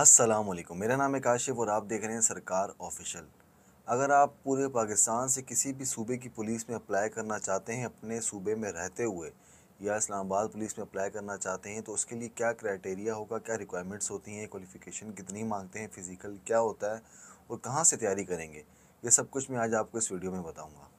अस्सलाम वालेकुम मेरा नाम है काशिफ और आप देख रहे हैं सरकार ऑफिशियल अगर आप पूरे पाकिस्तान से किसी भी सूबे की पुलिस में अप्लाई करना चाहते हैं अपने सूबे में रहते हुए या इस्लामाबाद पुलिस में अप्लाई करना चाहते हैं तो उसके लिए क्या क्राइटेरिया होगा क्या रिक्वायरमेंट्स होती हैं क्वालिफ़िकेशन कितनी मांगते हैं फ़िज़िकल क्या होता है और कहाँ से तैयारी करेंगे ये सब कुछ मैं आज आपको इस वीडियो में बताऊँगा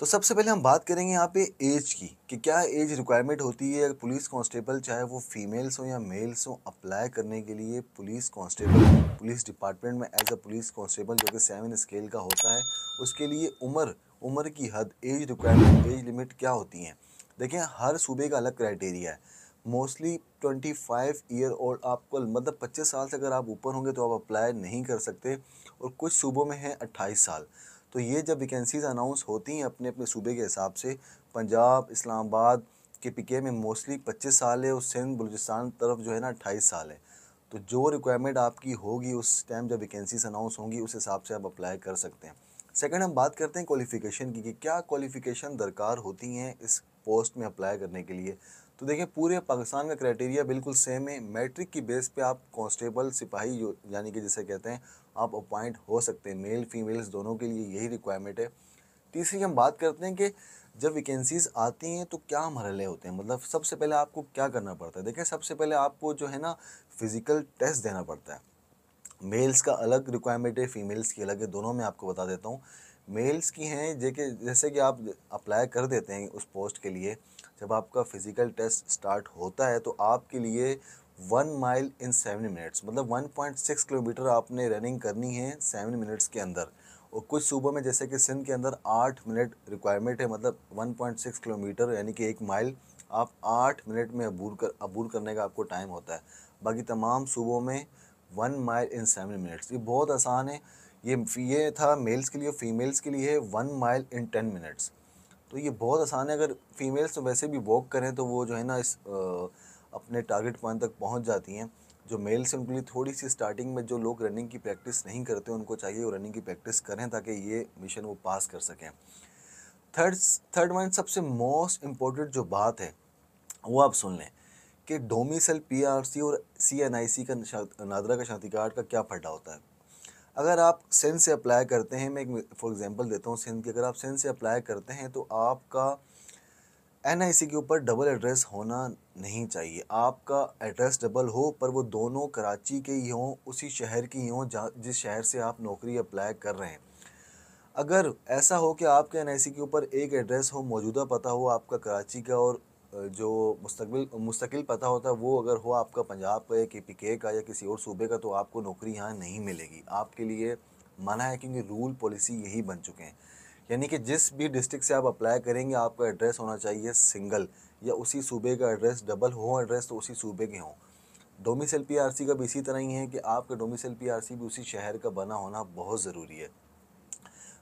तो सबसे पहले हम बात करेंगे यहाँ पे एज की कि क्या एज रिक्वायरमेंट होती है पुलिस कांस्टेबल चाहे वो फीमेल्स हो या मेल्स हो अप्लाई करने के लिए पुलिस कांस्टेबल पुलिस डिपार्टमेंट में एज अ पुलिस कांस्टेबल जो कि सेवन स्केल का होता है उसके लिए उम्र उम्र की हद एज रिक्वायरमेंट एज लिमिट क्या होती है देखिए हर सूबे का अलग क्राइटेरिया है मोस्टली 25 ईयर ओल्ड आपको मतलब 25 साल से अगर आप ऊपर होंगे तो आप अप्लाई नहीं कर सकते और कुछ सूबों में हैं 28 साल तो ये जब वैकेंसीज़ अनाउंस होती हैं अपने अपने सूबे के हिसाब से पंजाब इस्लामाबाद के पीके में मोस्टली पच्चीस साल है और सिंध बलूचिस्तान तरफ जो है ना अट्ठाईस साल है तो जो रिक्वायरमेंट आपकी होगी उस टाइम जब वैकेंसीज अनाउंस होंगी उस हिसाब से आप अप्लाई कर सकते हैं सेकंड हम बात करते हैं क्वालिफ़िकेशन की कि क्या क्वालिफ़िकेशन दरकार होती हैं इस पोस्ट में अप्लाई करने के लिए तो देखिए पूरे पाकिस्तान का क्राइटेरिया बिल्कुल सेम है मैट्रिक की बेस पे आप कांस्टेबल सिपाही यानी कि जिसे कहते हैं आप अपॉइंट हो सकते हैं मेल फीमेल्स दोनों के लिए यही रिक्वायरमेंट है तीसरी हम बात करते हैं कि जब वैकेंसीज़ आती हैं तो क्या मरहले होते हैं मतलब सबसे पहले आपको क्या करना पड़ता है देखिए सबसे पहले आपको जो है ना फ़िज़िकल टेस्ट देना पड़ता है मेल्स का अलग रिक्वायरमेंट है फीमेल्स की अलग है दोनों में आपको बता देता हूँ मेल्स की हैं जैसे जैसे कि आप अप्लाई कर देते हैं उस पोस्ट के लिए जब आपका फ़िज़िकल टेस्ट स्टार्ट होता है तो आपके लिए one mile in seven minutes मतलब वन पॉइंट सिक्स किलोमीटर आपने रनिंग करनी है सेवन मिनट्स के अंदर और कुछ सूबों में जैसे कि सिंध के अंदर आठ मिनट रिक्वायरमेंट है मतलब वन पॉइंट सिक्स किलोमीटर यानी कि एक माइल आप आठ मिनट में अबूर कर अबूर करने का आपको टाइम होता है बाकी तमाम सूबों में one mile in seven minutes ये बहुत आसान है ये ये था मेल्स के लिए फीमेल्स के लिए है one mile in ten minutes तो ये बहुत आसान है अगर फीमेल्स तो वैसे भी वॉक करें तो वो जो है ना इस आ, अपने टारगेट पॉइंट तक पहुंच जाती हैं जो मेल्स हैं उनके लिए थोड़ी सी स्टार्टिंग में जो लोग रनिंग की प्रैक्टिस नहीं करते उनको चाहिए वो रनिंग की प्रैक्टिस करें ताकि ये मिशन वो पास कर सकें थर्ड थर्ड वन सबसे मोस्ट इम्पोर्टेंट जो बात है वो आप सुन लें कि डोमिसल पी और सी का नादरा का शांतिकाट का क्या फटा होता है अगर आप सेंस से अप्लाई करते हैं मैं एक फॉर एग्जांपल देता हूँ सेंस की अगर आप सेंस से अप्लाई करते हैं तो आपका एन के ऊपर डबल एड्रेस होना नहीं चाहिए आपका एड्रेस डबल हो पर वो दोनों कराची के ही हों उसी शहर की हों जिस शहर से आप नौकरी अप्लाई कर रहे हैं अगर ऐसा हो कि आपके एन के ऊपर एक एड्रेस हो मौजूदा पता हो आपका कराची का और जो मुस्तबिल मुस्तकिल पता होता है वो अगर हो आपका पंजाब का या के पी के का या किसी और सूबे का तो आपको नौकरी यहाँ नहीं मिलेगी आपके लिए मना है क्योंकि रूल पॉलिसी यही बन चुके हैं यानी कि जिस भी डिस्ट्रिक्ट से आप अप्लाई करेंगे आपका एड्रेस होना चाहिए सिंगल या उसी सूबे का एड्रेस डबल हो एड्रेस तो उसी सूबे के हों डोमिसल सी का भी इसी तरह ही है कि आपका डोमिसल सी भी उसी शहर का बना होना बहुत ज़रूरी है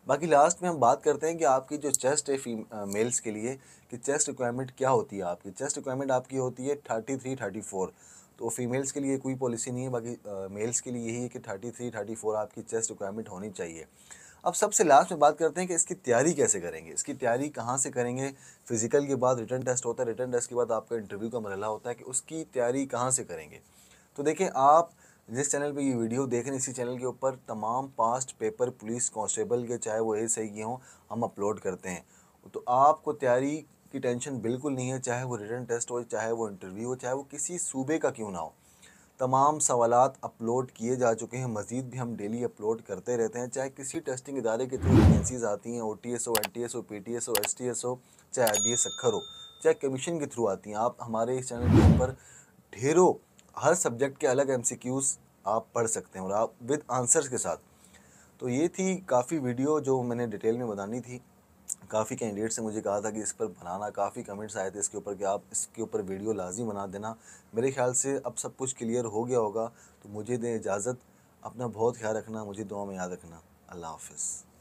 बाकी लास्ट में हम बात करते हैं कि आपकी जो चेस्ट है फी मेल्स के लिए कि चेस्ट रिक्वायरमेंट क्या होती है आपकी चेस्ट रिक्वायरमेंट आपकी होती है थर्टी थ्री थर्टी फोर तो फीमेल्स के लिए कोई पॉलिसी नहीं है बाकी मेल्स के लिए यही है कि थर्टी थ्री थर्टी फोर आपकी चेस्ट रिक्वायरमेंट होनी चाहिए अब सबसे लास्ट में बात करते हैं कि इसकी तैयारी कैसे करेंगे इसकी तैयारी कहाँ से करेंगे फिजिकल के बाद रिटर्न टेस्ट होता है रिटर्न टेस्ट के बाद आपका इंटरव्यू का मरला होता है कि उसकी तैयारी कहाँ से करेंगे तो देखें आप जिस चैनल पे ये वीडियो देख रहे हैं इसी चैनल के ऊपर तमाम पास्ट पेपर पुलिस कांस्टेबल के चाहे वो ए सही के हों हम अपलोड करते हैं तो आपको तैयारी की टेंशन बिल्कुल नहीं है चाहे वो रिटर्न टेस्ट हो चाहे वो इंटरव्यू हो चाहे वो किसी सूबे का क्यों ना हो तमाम सवाल अपलोड किए जा चुके हैं मज़ीद भी हम डेली अपलोड करते रहते हैं चाहे किसी टेस्टिंग इदारे के थ्रू एजेंसीज आती हैं O T S O N T S O P T S हो एस टी एस हो चाहे आई बी एस अक्खर हो चाहे कमीशन के थ्रू आती हैं आप हमारे इस चैनल के ऊपर ढेरों हर सब्जेक्ट के अलग एम आप पढ़ सकते हैं और आप विद आंसर्स के साथ तो ये थी काफ़ी वीडियो जो मैंने डिटेल में बनानी थी काफ़ी कैंडिडेट्स ने मुझे कहा था कि इस पर बनाना काफ़ी कमेंट्स आए थे इसके ऊपर कि आप इसके ऊपर वीडियो लाजमी बना देना मेरे ख्याल से अब सब कुछ क्लियर हो गया होगा तो मुझे दें इजाज़त अपना बहुत ख्याल रखना मुझे दुआ में याद रखना अल्लाह हाफिज़